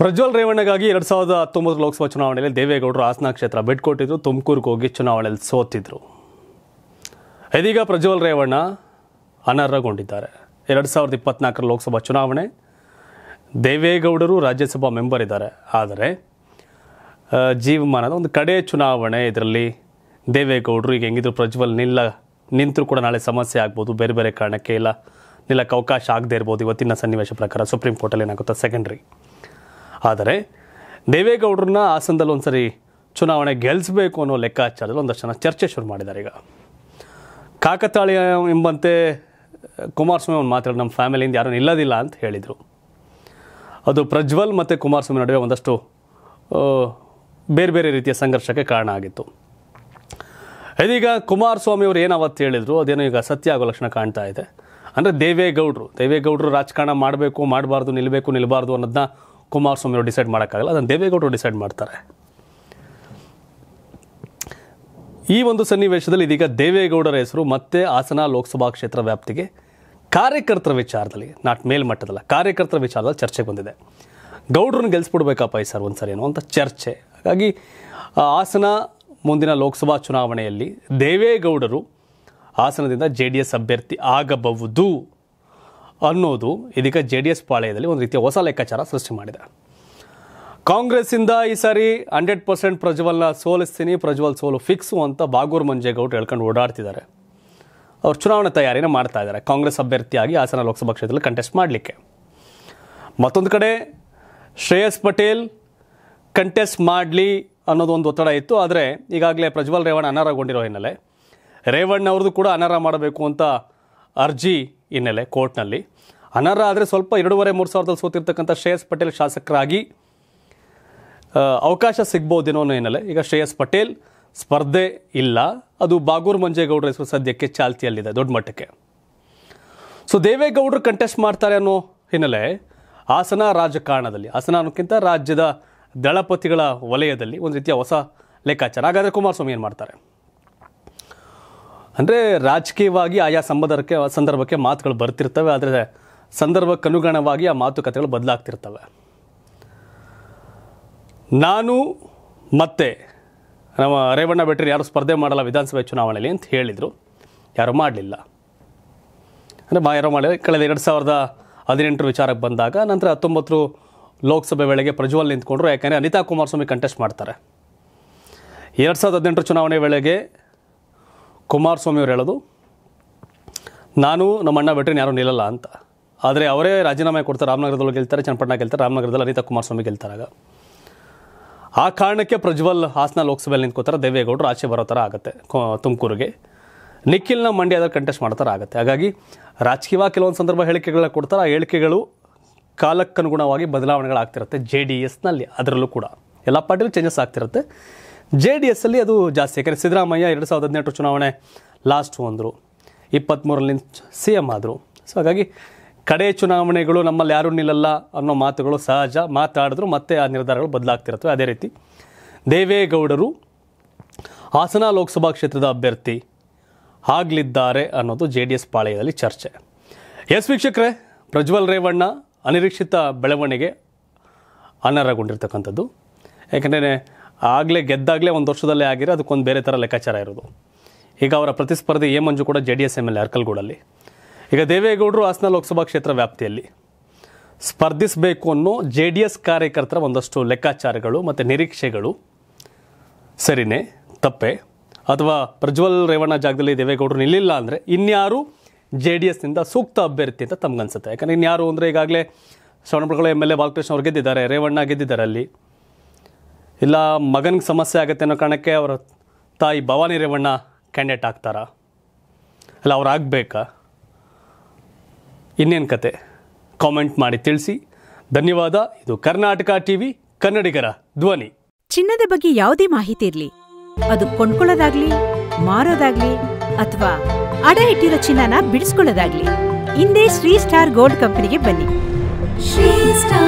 ಪ್ರಜ್ವಲ್ ರೇವಣ್ಣಗಾಗಿ ಎರಡು ಸಾವಿರದ ಹತ್ತೊಂಬತ್ತು ಲೋಕಸಭಾ ಚುನಾವಣೆಯಲ್ಲಿ ದೇವೇಗೌಡರು ಹಾಸನ ಕ್ಷೇತ್ರ ಬಿಟ್ಕೊಟ್ಟಿದ್ರು ತುಮಕೂರಿಗೆ ಹೋಗಿ ಚುನಾವಣೆಯಲ್ಲಿ ಸೋತಿದ್ರು ಇದೀಗ ಪ್ರಜ್ವಲ್ ರೇವಣ್ಣ ಅನರ್ಹಗೊಂಡಿದ್ದಾರೆ ಎರಡು ಸಾವಿರದ ಇಪ್ಪತ್ನಾಲ್ಕರ ಲೋಕಸಭಾ ಚುನಾವಣೆ ದೇವೇಗೌಡರು ರಾಜ್ಯಸಭಾ ಮೆಂಬರ್ ಇದ್ದಾರೆ ಆದರೆ ಜೀವಮಾನದ ಒಂದು ಕಡೆ ಚುನಾವಣೆ ಇದರಲ್ಲಿ ದೇವೇಗೌಡರು ಈಗ ಹೆಂಗಿದ್ರು ಪ್ರಜ್ವಲ್ ನಿಲ್ಲ ನಿಂತರೂ ಕೂಡ ನಾಳೆ ಸಮಸ್ಯೆ ಆಗ್ಬೋದು ಬೇರೆ ಬೇರೆ ಕಾರಣಕ್ಕೆ ಇಲ್ಲ ನಿಲ್ಲಕ್ಕೆ ಅವಕಾಶ ಆಗದೆ ಇರ್ಬೋದು ಇವತ್ತಿನ ಸನ್ನಿವೇಶ ಪ್ರಕಾರ ಸುಪ್ರೀಂ ಕೋರ್ಟಲ್ಲಿ ಏನಾಗುತ್ತೆ ಸೆಕೆಂಡ್ರಿ ಆದರೆ ದೇವೇಗೌಡರನ್ನ ಒಂದು ಸರಿ ಚುನಾವಣೆ ಗೆಲ್ಲಿಸಬೇಕು ಅನ್ನೋ ಲೆಕ್ಕಾಚಾರದಲ್ಲಿ ಒಂದಷ್ಟು ಜನ ಚರ್ಚೆ ಶುರು ಮಾಡಿದ್ದಾರೆ ಈಗ ಕಾಕತಾಳೀಯ ಎಂಬಂತೆ ಕುಮಾರಸ್ವಾಮಿ ಅವ್ನು ಮಾತಾಡಿ ನಮ್ಮ ಫ್ಯಾಮಿಲಿಯಿಂದ ಯಾರೂ ಇಲ್ಲದಿಲ್ಲ ಅಂತ ಹೇಳಿದರು ಅದು ಪ್ರಜ್ವಲ್ ಮತ್ತು ಕುಮಾರಸ್ವಾಮಿ ನಡುವೆ ಒಂದಷ್ಟು ಬೇರೆ ಬೇರೆ ರೀತಿಯ ಸಂಘರ್ಷಕ್ಕೆ ಕಾರಣ ಆಗಿತ್ತು ಇದೀಗ ಕುಮಾರಸ್ವಾಮಿ ಅವರು ಏನು ಅವತ್ತು ಹೇಳಿದರು ಅದೇನೋ ಈಗ ಸತ್ಯ ಆಗೋ ಲಕ್ಷಣ ಕಾಣ್ತಾ ಇದೆ ಅಂದರೆ ದೇವೇಗೌಡರು ದೇವೇಗೌಡರು ರಾಜಕಾರಣ ಮಾಡಬೇಕು ಮಾಡಬಾರ್ದು ನಿಲ್ಲಬೇಕು ನಿಲ್ಲಬಾರ್ದು ಅನ್ನೋದನ್ನ ಅವರು ಡಿಸೈಡ್ ಮಾಡೋಕ್ಕಾಗಲ್ಲ ಅದನ್ನು ದೇವೇಗೌಡರು ಡಿಸೈಡ್ ಮಾಡ್ತಾರೆ ಈ ಒಂದು ಸನ್ನಿವೇಶದಲ್ಲಿ ಇದೀಗ ದೇವೇಗೌಡರ ಹೆಸರು ಮತ್ತೆ ಹಾಸನ ಲೋಕಸಭಾ ಕ್ಷೇತ್ರ ವ್ಯಾಪ್ತಿಗೆ ಕಾರ್ಯಕರ್ತರ ವಿಚಾರದಲ್ಲಿ ನಾಟ್ ಮೇಲ್ಮಟ್ಟದಲ್ಲ ಕಾರ್ಯಕರ್ತರ ವಿಚಾರದಲ್ಲಿ ಚರ್ಚೆಗೆ ಬಂದಿದೆ ಗೌಡ್ರನ್ನ ಗೆಲ್ಸ್ಬಿಡ್ಬೇಕಪ್ಪ ಈ ಸರ್ ಒಂದು ಸರಿ ಏನೋ ಅಂತ ಚರ್ಚೆ ಹಾಗಾಗಿ ಹಾಸನ ಮುಂದಿನ ಲೋಕಸಭಾ ಚುನಾವಣೆಯಲ್ಲಿ ದೇವೇಗೌಡರು ಹಾಸನದಿಂದ ಜೆ ಡಿ ಎಸ್ ಅಭ್ಯರ್ಥಿ ಆಗಬಹುದು ಅನ್ನೋದು ಇದೀಗ ಜೆ ಡಿ ಎಸ್ ಪಾಳೆಯದಲ್ಲಿ ಒಂದು ರೀತಿಯ ಹೊಸ ಲೆಕ್ಕಾಚಾರ ಸೃಷ್ಟಿ ಮಾಡಿದೆ ಕಾಂಗ್ರೆಸ್ಸಿಂದ ಈ ಸಾರಿ ಹಂಡ್ರೆಡ್ ಪರ್ಸೆಂಟ್ ಪ್ರಜ್ವಲ್ನ ಸೋಲಿಸ್ತೀನಿ ಪ್ರಜ್ವಲ್ ಸೋಲು ಫಿಕ್ಸು ಅಂತ ಬಾಗೂರ್ ಮಂಜೇಗೌಡ್ ಹೇಳ್ಕೊಂಡು ಓಡಾಡ್ತಿದ್ದಾರೆ ಅವರು ಚುನಾವಣೆ ತಯಾರಿನ ಮಾಡ್ತಾ ಇದ್ದಾರೆ ಕಾಂಗ್ರೆಸ್ ಅಭ್ಯರ್ಥಿಯಾಗಿ ಹಾಸನ ಲೋಕಸಭಾ ಕ್ಷೇತ್ರದಲ್ಲಿ ಕಂಟೆಸ್ಟ್ ಮಾಡಲಿಕ್ಕೆ ಮತ್ತೊಂದು ಕಡೆ ಶ್ರೇಯಸ್ ಪಟೇಲ್ ಕಂಟೆಸ್ಟ್ ಮಾಡಲಿ ಅನ್ನೋದೊಂದು ಒತ್ತಡ ಇತ್ತು ಆದರೆ ಈಗಾಗಲೇ ಪ್ರಜ್ವಲ್ ರೇವಣ್ಣ ಅನರ್ಹಗೊಂಡಿರೋ ಹಿನ್ನೆಲೆ ರೇವಣ್ಣ ಅವ್ರದ್ದು ಕೂಡ ಅನರ್ಹ ಮಾಡಬೇಕು ಅಂತ ಅರ್ಜಿ ಹಿನ್ನೆಲೆ ಕೋರ್ಟ್ನಲ್ಲಿ ಅನರ್ಹ ಆದರೆ ಸ್ವಲ್ಪ ಎರಡೂವರೆ ಮೂರು ಸಾವಿರದಲ್ಲಿ ಸೋತಿರ್ತಕ್ಕಂಥ ಶ್ರೇಯಸ್ ಪಟೇಲ್ ಶಾಸಕರಾಗಿ ಅವಕಾಶ ಸಿಗ್ಬೋದೇನೋ ಹಿನ್ನೆಲೆ ಈಗ ಶ್ರೇಯಸ್ ಪಟೇಲ್ ಸ್ಪರ್ಧೆ ಇಲ್ಲ ಅದು ಬಾಗೂರು ಮಂಜೇಗೌಡರ ಹೆಸರು ಸದ್ಯಕ್ಕೆ ಚಾಲ್ತಿಯಲ್ಲಿದೆ ದೊಡ್ಡ ಮಟ್ಟಕ್ಕೆ ಸೊ ದೇವೇಗೌಡರು ಕಂಟೆಸ್ಟ್ ಮಾಡ್ತಾರೆ ಅನ್ನೋ ಹಿನ್ನೆಲೆ ಹಾಸನ ರಾಜಕಾರಣದಲ್ಲಿ ಹಾಸನ ಅನ್ನೋಕ್ಕಿಂತ ರಾಜ್ಯದ ದಳಪತಿಗಳ ವಲಯದಲ್ಲಿ ಒಂದು ರೀತಿಯ ಹೊಸ ಲೆಕ್ಕಾಚಾರ ಹಾಗಾದರೆ ಕುಮಾರಸ್ವಾಮಿ ಏನು ಮಾಡ್ತಾರೆ ಅಂದರೆ ರಾಜಕೀಯವಾಗಿ ಆಯಾ ಸಂಬಂಧಕ್ಕೆ ಸಂದರ್ಭಕ್ಕೆ ಮಾತುಗಳು ಬರ್ತಿರ್ತವೆ ಆದರೆ ಸಂದರ್ಭಕ್ಕನುಗುಣವಾಗಿ ಆ ಮಾತುಕತೆಗಳು ಬದಲಾಗ್ತಿರ್ತವೆ ನಾನು ಮತ್ತೆ ನಮ್ಮ ರೇವಣ್ಣ ಬೆಟ್ಟರು ಯಾರು ಸ್ಪರ್ಧೆ ಮಾಡಲ್ಲ ವಿಧಾನಸಭೆ ಚುನಾವಣೆಯಲ್ಲಿ ಅಂತ ಹೇಳಿದರು ಯಾರೂ ಮಾಡಲಿಲ್ಲ ಅಂದರೆ ಮಾ ಯಾರು ಮಾಡಿ ಕಳೆದ ಎರಡು ಸಾವಿರದ ಹದಿನೆಂಟರ ವಿಚಾರಕ್ಕೆ ಬಂದಾಗ ನಂತರ ಹತ್ತೊಂಬತ್ತು ಲೋಕಸಭೆ ವೇಳೆಗೆ ಪ್ರಜ್ವಲ್ ನಿಂತ್ಕೊಂಡ್ರು ಯಾಕೆಂದರೆ ಅನಿತಾ ಕುಮಾರಸ್ವಾಮಿ ಕಂಟೆಸ್ಟ್ ಮಾಡ್ತಾರೆ ಎರಡು ಸಾವಿರದ ಹದಿನೆಂಟರ ಚುನಾವಣೆ ವೇಳೆಗೆ ಕುಮಾರಸ್ವಾಮಿ ಅವರು ಹೇಳೋದು ನಾನು ನಮ್ಮಣ್ಣ ಬಿಟ್ರೆ ಯಾರೂ ನಿಲ್ಲಲ್ಲ ಅಂತ ಆದರೆ ಅವರೇ ರಾಜೀನಾಮೆ ಕೊಡ್ತಾರೆ ರಾಮನಗರದೊಳಗೆ ಗೆಲ್ತಾರೆ ಚನ್ನಪಟ್ಟಣ ಗೆಲ್ತಾರೆ ರಾಮನಗರದಲ್ಲಿ ಅನಿತಾ ಕುಮಾರಸ್ವಾಮಿ ಗೆಲ್ತಾರಾಗ ಆ ಕಾರಣಕ್ಕೆ ಪ್ರಜ್ವಲ್ ಹಾಸನ ಲೋಕಸಭೆಯಲ್ಲಿ ನಿಂತ್ಕೋತಾರೆ ದೇವೇಗೌಡರು ಆಚೆ ಬರೋ ಥರ ಆಗುತ್ತೆ ತುಮಕೂರಿಗೆ ನಿಖಿಲ್ನ ಮಂಡ್ಯದಲ್ಲಿ ಕಂಟೆಸ್ಟ್ ಮಾಡ್ತಾರೆ ಆಗುತ್ತೆ ಹಾಗಾಗಿ ರಾಜಕೀಯವಾಗಿ ಕೆಲವೊಂದು ಸಂದರ್ಭ ಹೇಳಿಕೆಗಳನ್ನ ಕೊಡ್ತಾರೆ ಆ ಹೇಳಿಕೆಗಳು ಕಾಲಕ್ಕನುಗುಣವಾಗಿ ಬದಲಾವಣೆಗಳಾಗ್ತಿರುತ್ತೆ ಜೆ ಡಿ ಎಸ್ನಲ್ಲಿ ಅದರಲ್ಲೂ ಕೂಡ ಎಲ್ಲ ಪಾರ್ಟಿಲೂ ಚೇಂಜಸ್ ಆಗ್ತಿರುತ್ತೆ ಜೆ ಡಿ ಎಸ್ ಅಲ್ಲಿ ಅದು ಜಾಸ್ತಿ ಯಾಕಂದರೆ ಸಿದ್ದರಾಮಯ್ಯ ಎರಡು ಸಾವಿರದ ಹದಿನೆಂಟು ಚುನಾವಣೆ ಲಾಸ್ಟು ಅಂದರು ಇಪ್ಪತ್ತ್ಮೂರಲ್ಲಿ ಸಿ ಎಮ್ ಆದರು ಸೊ ಹಾಗಾಗಿ ಕಡೆ ಚುನಾವಣೆಗಳು ನಮ್ಮಲ್ಲಿ ಯಾರೂ ನಿಲ್ಲಲ್ಲ ಅನ್ನೋ ಮಾತುಗಳು ಸಹಜ ಮಾತಾಡಿದ್ರು ಮತ್ತೆ ಆ ನಿರ್ಧಾರಗಳು ಬದಲಾಗ್ತಿರುತ್ತವೆ ಅದೇ ರೀತಿ ದೇವೇಗೌಡರು ಹಾಸನ ಲೋಕಸಭಾ ಕ್ಷೇತ್ರದ ಅಭ್ಯರ್ಥಿ ಆಗಲಿದ್ದಾರೆ ಅನ್ನೋದು ಜೆ ಡಿ ಎಸ್ ಪಾಳ್ಯದಲ್ಲಿ ಚರ್ಚೆ ಎಸ್ ವೀಕ್ಷಕರೇ ಪ್ರಜ್ವಲ್ ರೇವಣ್ಣ ಅನಿರೀಕ್ಷಿತ ಬೆಳವಣಿಗೆ ಅನರ್ಹಗೊಂಡಿರ್ತಕ್ಕಂಥದ್ದು ಯಾಕಂದರೆ ಆಗಲೇ ಗೆದ್ದಾಗಲೇ ಒಂದು ವರ್ಷದಲ್ಲೇ ಆಗಿರೋ ಅದಕ್ಕೊಂದು ಬೇರೆ ಥರ ಲೆಕ್ಕಾಚಾರ ಇರೋದು ಈಗ ಅವರ ಪ್ರತಿಸ್ಪರ್ಧಿ ಎ ಮಂಜು ಕೂಡ J D S M L A ಅರ್ಕಲ್ಗೂಡಲ್ಲಿ ಈಗ ದೇವೇಗೌಡರು ಹಾಸನ ಲೋಕಸಭಾ ಕ್ಷೇತ್ರ ವ್ಯಾಪ್ತಿಯಲ್ಲಿ ಸ್ಪರ್ಧಿಸಬೇಕು ಅನ್ನೋ ಜೆ ಡಿ ಎಸ್ ಕಾರ್ಯಕರ್ತರ ಒಂದಷ್ಟು ಲೆಕ್ಕಾಚಾರಗಳು ಮತ್ತು ನಿರೀಕ್ಷೆಗಳು ಸರಿನೇ ತಪ್ಪೆ ಅಥವಾ ಪ್ರಜ್ವಲ್ ರೇವಣ್ಣ ಜಾಗದಲ್ಲಿ ದೇವೇಗೌಡರು ನಿಲ್ಲಿಲ್ಲ ಅಂದರೆ ಇನ್ಯಾರು ಜೆ ಡಿ ಎಸ್ನಿಂದ ಸೂಕ್ತ ಅಭ್ಯರ್ಥಿ ಅಂತ ತಮ್ಗನ್ಸುತ್ತೆ ಯಾಕಂದರೆ ಇನ್ಯಾರು ಅಂದರೆ ಈಗಾಗಲೇ Shravanabelagola M L A Balakrishna ಅವ್ರು ಗೆದ್ದಿದ್ದಾರೆ ರೇವಣ್ಣ ಗೆದ್ದಿದ್ದಾರೆ ಅಲ್ಲಿ ಇಲ್ಲ ಮಗನಿಗೆ ಸಮಸ್ಯೆ ಆಗುತ್ತೆ ಅನ್ನೋ ಕಾರಣಕ್ಕೆ ಅವರ ತಾಯಿ ಭವಾನಿ ರೇವಣ್ಣ ಕ್ಯಾಂಡಿಡೇಟ್ ಆಗ್ತಾರಾ ಅಲ್ಲ ಅವ್ರು ಆಗಬೇಕಾ ಇನ್ನೇನು ಕತೆ ಕಾಮೆಂಟ್ ಮಾಡಿ ತಿಳಿಸಿ ಧನ್ಯವಾದ ಇದು ಕರ್ನಾಟಕ ಟಿವಿ ಕನ್ನಡಿಗರ ಧ್ವನಿ ಚಿನ್ನದ ಬಗ್ಗೆ ಯಾವುದೇ ಮಾಹಿತಿ ಇರಲಿ ಅದು ಕೊಂಡ್ಕೊಳ್ಳೋದಾಗ್ಲಿ ಮಾರೋದಾಗ್ಲಿ ಅಥವಾ ಅಡ ಇಟ್ಟಿರೋ ಚಿನ್ನನ ಬಿಡಿಸ್ಕೊಳ್ಳೋದಾಗ್ಲಿ ಹಿಂದೆ ಶ್ರೀ ಸ್ಟಾರ್ ಗೋಲ್ಡ್ ಕಂಪನಿಗೆ ಬನ್ನಿ ಶ್ರೀ ಸ್ಟಾರ್